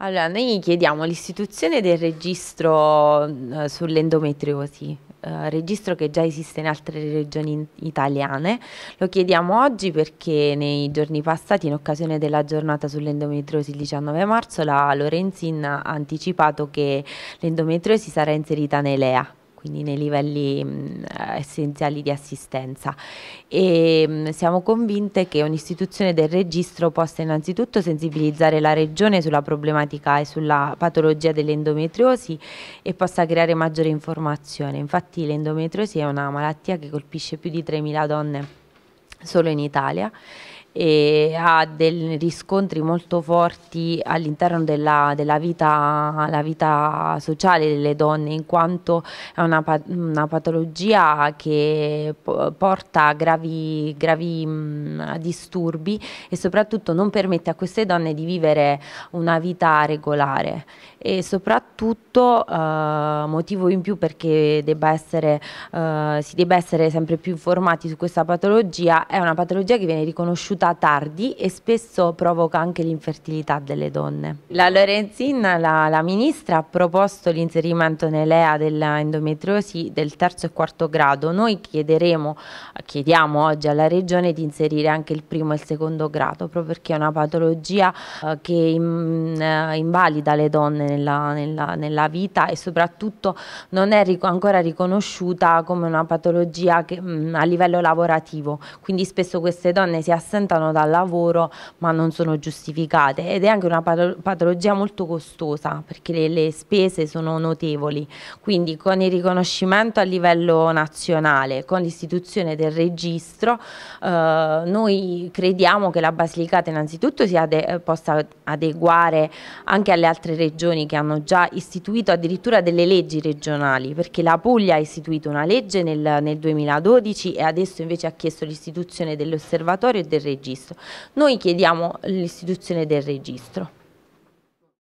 Allora, noi chiediamo l'istituzione del registro eh, mm, sull'endometriosi, eh, registro che già esiste in altre regioni italiane. Lo chiediamo oggi perché nei giorni passati, in occasione della giornata sull'endometriosi il 19 marzo, la Lorenzin ha anticipato che l'endometriosi sarà inserita nei LEA quindi nei livelli mh, mm, eh, essenziali di assistenza. E, ehm, mh, siamo convinte che un'istituzione del registro possa innanzitutto sensibilizzare la Regione sulla problematica e sulla patologia dell'endometriosi e possa creare maggiore informazione. Infatti l'endometriosi è una malattia che colpisce più di 3.000 donne solo in Italia e ha dei riscontri molto forti all'interno della, della vita, vita, sociale delle donne, in quanto è una, una patologia che porta a gravi, gravi mh, disturbi e soprattutto non permette a queste donne di vivere una vita regolare e soprattutto eh, motivo in più perché debba essere, eh, si debba essere sempre più informati su questa patologia, è una patologia che viene riconosciuta nata tardi e spesso provoca anche l'infertilità delle donne. La Lorenzin, la, la ministra, ha proposto l'inserimento nell'EA dell'endometriosi del terzo e quarto grado. Noi chiederemo, chiediamo oggi alla Regione di inserire anche il primo e il secondo grado, proprio perché è una patologia eh, che in, eh, invalida le donne nella, nella, nella, vita e soprattutto non è ric ancora riconosciuta come una patologia che, mh, mm, a livello lavorativo. Quindi spesso queste donne si assentano allontanano dal lavoro ma non sono giustificate ed è anche una patologia molto costosa perché le, le spese sono notevoli. Quindi con il riconoscimento a livello nazionale, con l'istituzione del registro, eh, noi crediamo che la Basilicata innanzitutto si ade possa adeguare anche alle altre regioni che hanno già istituito addirittura delle leggi regionali, perché la Puglia ha istituito una legge nel, nel 2012 e adesso invece ha chiesto l'istituzione dell'osservatorio e del registro registro. Noi chiediamo l'istituzione del registro.